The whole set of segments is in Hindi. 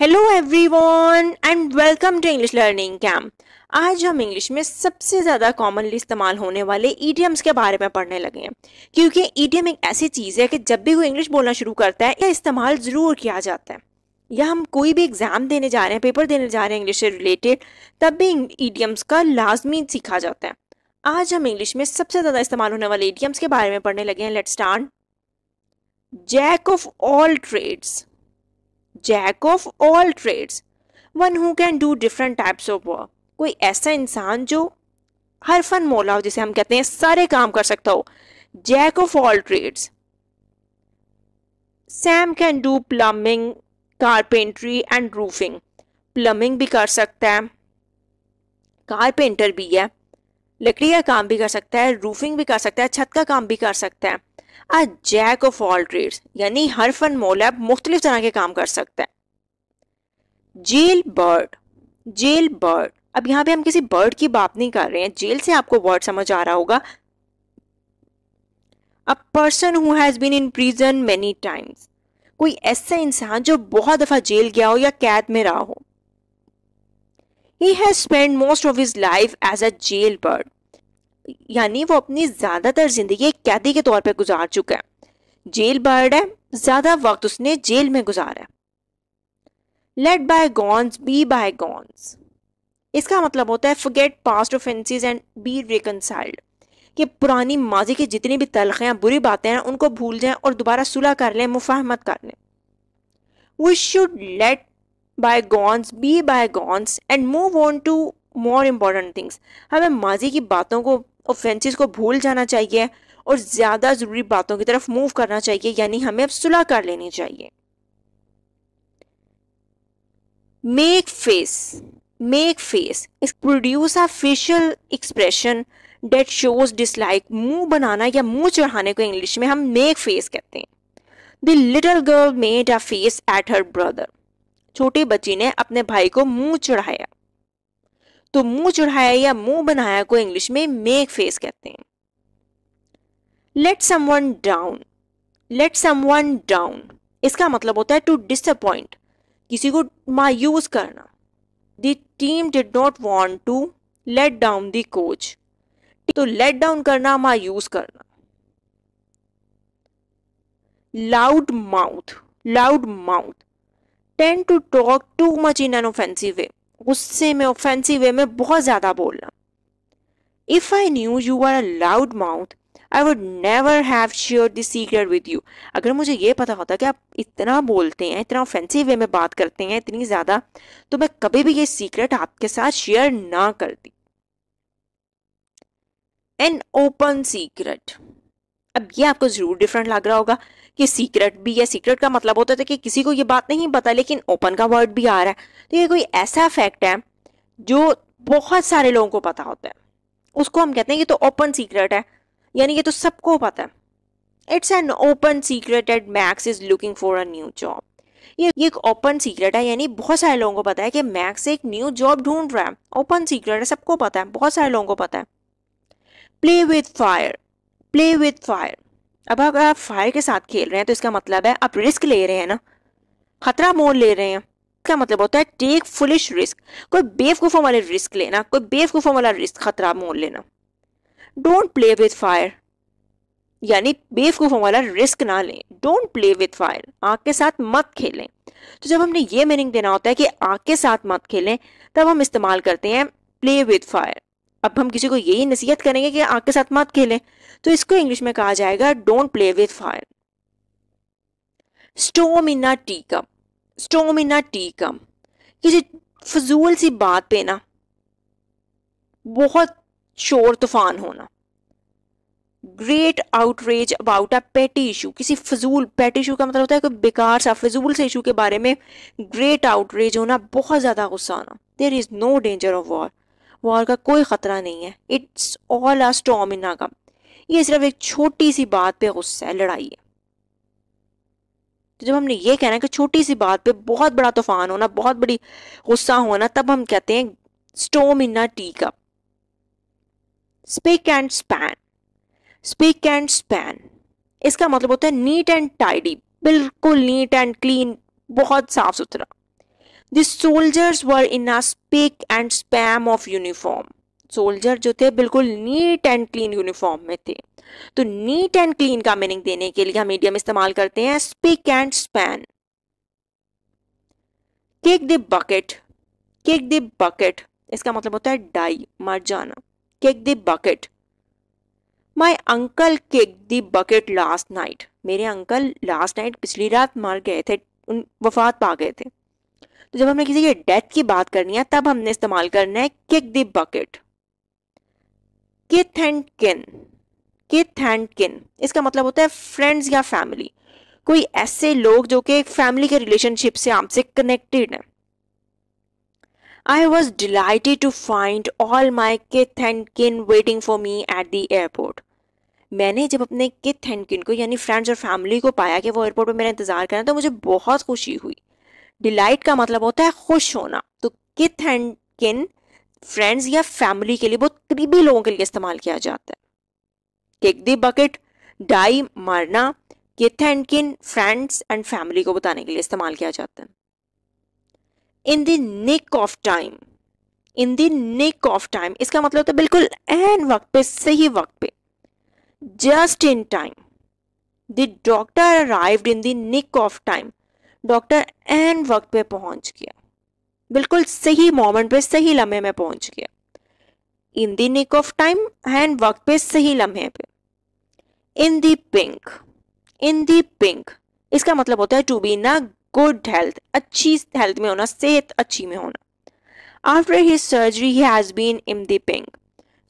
Hello everyone and welcome to English learning camp आज हम इंग्लिश में सबसे ज़्यादा कॉमनली इस्तेमाल होने वाले ईडियम्स के बारे में पढ़ने लगे हैं क्योंकि ईडियम एक ऐसी चीज़ है कि जब भी कोई इंग्लिश बोलना शुरू करता है या इस्तेमाल ज़रूर किया जाता है या हम कोई भी एग्ज़ाम देने जा रहे हैं पेपर देने जा रहे हैं इंग्लिश से रिलेटेड तब भी ईडियम्स का लाजमी सीखा जाता है आज हम इंग्लिश में सबसे ज़्यादा इस्तेमाल होने वाले ईडियम्स के बारे में पढ़ने लगे हैं let start jack of all trades jack of all trades one who can do different types of work कोई ऐसा इंसान जो हर फन मौला हो जिसे हम कहते हैं सारे काम कर सकता हो jack of all trades Sam can do plumbing carpentry and roofing plumbing भी कर सकता है कारपेंटर भी है लकड़ी का काम भी कर सकता है रूफिंग भी कर सकता है छत का काम भी कर सकता है a jack of all trades यानी हर फन मोलैब मुख्तलिफ तरह के काम कर सकते हैं जेल बर्ड जेल बर्ड अब यहां पे हम किसी बर्ड की बात नहीं कर रहे हैं जेल से आपको वर्ड समझ आ रहा होगा a person who has been in prison many times कोई ऐसा इंसान जो बहुत दफ़ा जेल गया हो या कैद में रहा हो he has spend most of his life as a jail bird यानी वो अपनी ज़्यादातर ज़िंदगी एक कैदी के तौर पर गुजार चुका है जेल बर्ड है ज़्यादा वक्त उसने जेल में गुजारा है let bygones be bygones इसका मतलब होता है forget past offences and be reconciled कि पुरानी माजी की जितनी भी तलखियाँ बुरी बातें हैं उनको भूल जाएं और दोबारा सुलह कर लें मुफाहमत कर लें we should let bygones be bygones and move on to more important things हमें माजी की बातों को ऑफेंसेस को भूल जाना चाहिए और ज़्यादा ज़रूरी बातों की तरफ मूव करना चाहिए यानी हमें अब सुलह कर लेनी चाहिए make face make face produce a facial expression that shows dislike मुंह बनाना या मुंह चढ़ाने को इंग्लिश में हम मेक फेस कहते हैं the little girl made a face at her brother छोटी बच्ची ने अपने भाई को मुंह चढ़ाया तो मुंह चढ़ाया या मुंह बनाया को इंग्लिश में मेक फेस कहते हैं let someone down let someone down इसका मतलब होता है टू डिसअपॉइंट किसी को मायूस करना the team did not want to let down the coach तो लेट डाउन करना मायूस करना loud mouth loud mouth tend to talk too much in an offensive way गुस्से में ऑफेंसिव वे में बहुत ज़्यादा बोलना if I knew you are a loud mouth I would never have share this secret with you अगर मुझे ये पता होता कि आप इतना बोलते हैं इतना ऑफेंसिव वे में बात करते हैं इतनी ज़्यादा तो मैं कभी भी ये सीक्रेट आपके साथ शेयर ना करती एन ओपन सीक्रेट अब ये आपको ज़रूर डिफरेंट लग रहा होगा कि सीक्रेट भी है सीक्रेट का मतलब होता था कि किसी को ये बात नहीं पता लेकिन ओपन का वर्ड भी आ रहा है तो ये कोई ऐसा फैक्ट है जो बहुत सारे लोगों को पता होता है उसको हम कहते हैं ये तो ओपन सीक्रेट है यानी ये तो सबको पता है it's an open secret that Max is looking for a new job ये एक ओपन सीक्रेट है यानी बहुत सारे लोगों को पता है कि मैक्स एक न्यू जॉब ढूंढ रहा है ओपन सीक्रेट है सबको पता है बहुत सारे लोगों को पता है play with fire play with fire अब अगर आप फायर के साथ खेल रहे हैं तो इसका मतलब है आप रिस्क ले रहे हैं ना खतरा मोल ले रहे हैं इसका मतलब होता है टेक फुलिश रिस्क कोई बेवकूफ़ों वाले रिस्क लेना कोई बेवकूफ़ों वाला रिस्क खतरा मोल लेना डोंट प्ले विथ फायर यानी बेवकूफ़ों वाला रिस्क ना लें डोंट प्ले विथ फायर आग के साथ मत खेलें तो जब हमने ये मीनिंग देना होता है कि आग के साथ मत खेलें तब हम इस्तेमाल करते हैं प्ले विथ फायर अब हम किसी को यही नसीहत करेंगे कि आग के साथ मत खेलें तो इसको इंग्लिश में कहा जाएगा don't play with fire storm in a tea cup storm in a tea cup किसी फजूल सी बात पे ना बहुत शोर तूफान होना ग्रेट आउटरीच अबाउट अ पेटी इशू किसी फजूल पेटी इशू का मतलब होता है कोई बेकार सा फजूल से इशू के बारे में ग्रेट आउटरीच होना बहुत ज़्यादा गुस्सा आना there is no danger of war war का कोई ख़तरा नहीं है it's all a storm in cup ये सिर्फ एक छोटी सी बात पे गुस्सा है लड़ाई है तो जब हमने ये कहना कि छोटी सी बात पे बहुत बड़ा तूफान होना बहुत बड़ी गुस्सा होना तब हम कहते हैं storm in tea cup spick and span spick and span इसका मतलब होता है नीट एंड टाइडी बिल्कुल नीट एंड क्लीन बहुत साफ सुथरा soldiers were in a and span of uniform soldier जो थे बिल्कुल नीट एंड क्लीन यूनिफॉर्म में थे तो नीट एंड क्लीन का मीनिंग देने के लिए हम मीडियम इस्तेमाल करते हैं spick and span kick the bucket kick the bucket इसका मतलब होता है डाई मर जाना kick the bucket my uncle kick the bucket last night मेरे अंकल लास्ट नाइट पिछली रात मर गए थे उन वफात पा गए थे तो जब हमें किसी की डेथ की बात करनी है तब हमने इस्तेमाल करना है kick the bucket kith and kin kith and किन इसका मतलब होता है फ्रेंड्स या फैमिली कोई ऐसे लोग जो कि फैमिली के रिलेशनशिप से आपसे कनेक्टेड है I was delighted to find all my kith and kin waiting for me at the airport. मैंने जब अपने किथ एंड किन को यानी फ्रेंड्स और फैमिली को पाया कि वो एयरपोर्ट पर मेरा इंतज़ार कर रहे हैं तो मुझे बहुत खुशी हुई डिलइट का मतलब होता है खुश होना तो किथ एंड किन फ्रेंड्स या फैमिली के लिए बहुत करीबी लोगों के लिए इस्तेमाल किया जाता है टेक दी बकेट डाई मारना ये थैंकिन फ्रेंड्स एंड फैमिली को बताने के लिए इस्तेमाल किया जाता है in the nick of time in the nick of time इसका मतलब होता है बिल्कुल एन वक्त पे सही वक्त पे just in time the doctor arrived in the nick of time doctor एन वक्त पे पहुंच गया बिल्कुल सही मोमेंट पे सही लम्हे में पहुंच गया in the nick of time and वक्त पे सही लम्हे पे इन the pink in the pink इसका मतलब होता है to be a good health अच्छी हेल्थ में होना सेहत अच्छी में होना after his surgery he has been in the pink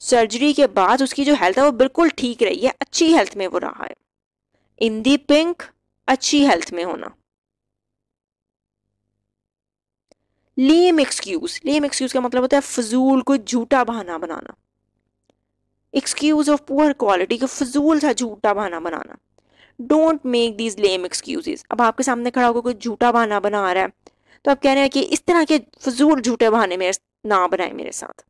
surgery के बाद उसकी जो हेल्थ है वो बिल्कुल ठीक रही है अच्छी हेल्थ में वो रहा है इन दी पिंक अच्छी हेल्थ में होना लेम एक्सक्यूज लेम एक्सक्यूज का मतलब होता है फजूल को झूठा बहाना बनाना एक्सक्यूज ऑफ पुअर क्वालिटी का फजूल सा झूठा बहाना बनाना don't make these lame excuses अब आपके सामने खड़ा होकर कोई झूठा बहाना बना रहा है तो आप कह रहे हैं कि इस तरह के फजूल झूठे बहाने मेरे ना बनाए मेरे साथ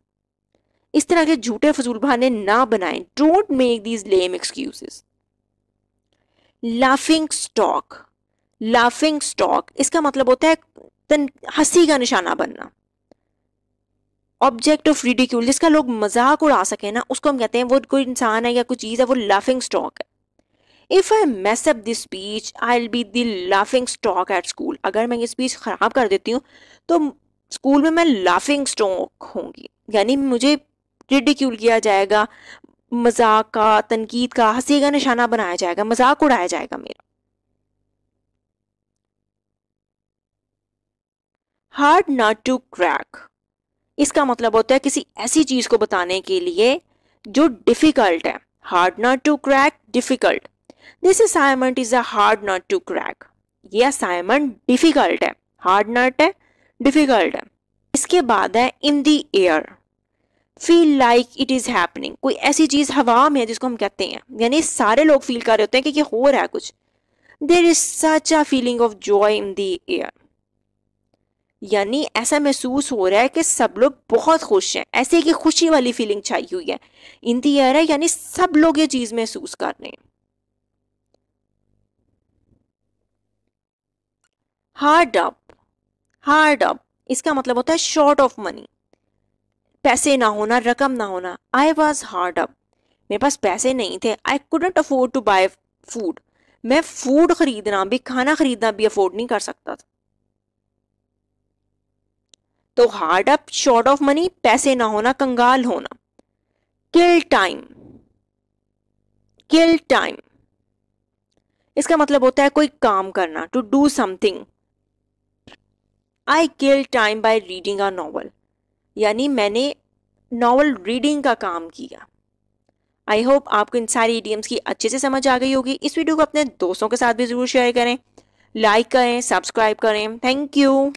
इस तरह के झूठे फजूल बहाने ना बनाए don't make these lame excuses laughing stock laughing stock इसका मतलब होता है देन हंसी का निशाना बनना ऑब्जेक्ट ऑफ रिडिक्यूल जिसका लोग मजाक उड़ा सके ना उसको हम कहते हैं वो कोई इंसान है या कोई चीज़ है वो लाफिंग स्टॉक है if I mess up this speech I will be the laughing stock at school अगर मैं ये स्पीच ख़राब कर देती हूँ तो स्कूल में मैं लाफिंग स्टॉक होंगी यानी मुझे रिडिक्यूल किया जाएगा मजाक का तनकीद का हंसी का निशाना बनाया जाएगा मजाक उड़ाया जाएगा मेरा हार्ड नॉट टू क्रैक इसका मतलब होता है किसी ऐसी चीज को बताने के लिए जो डिफिकल्ट है hard nut to crack difficult this assignment is a hard nut to crack ये असाइनमेंट डिफिकल्ट है हार्ड नॉट है डिफिकल्ट है इसके बाद है in the air feel like it is happening कोई ऐसी चीज़ हवा में है जिसको हम कहते हैं यानी सारे लोग फील कर रहे होते हैं कि ये हो रहा है कुछ there is such a feeling of joy in the air यानी ऐसा महसूस हो रहा है कि सब लोग बहुत खुश हैं ऐसे की खुशी वाली फीलिंग छाई हुई है इन दी एयर है यानी सब लोग ये चीज़ महसूस कर रहे हैं हार्ड अप हार्ड अप इसका मतलब होता है शॉर्ट ऑफ मनी पैसे ना होना रकम ना होना आई वॉज हार्ड अप मेरे पास पैसे नहीं थे I couldn't afford to buy food मैं फूड खरीदना भी खाना खरीदना भी अफोर्ड नहीं कर सकता था तो hard up short of money पैसे ना होना कंगाल होना किल टाइम किल टाइम इसका मतलब होता है कोई काम करना to do something I kill time by reading a novel यानी मैंने नॉवल रीडिंग का काम किया आई होप आपको इन सारी ईडियम्स की अच्छे से समझ आ गई होगी इस वीडियो को अपने दोस्तों के साथ भी ज़रूर शेयर करें लाइक करें सब्सक्राइब करें थैंक यू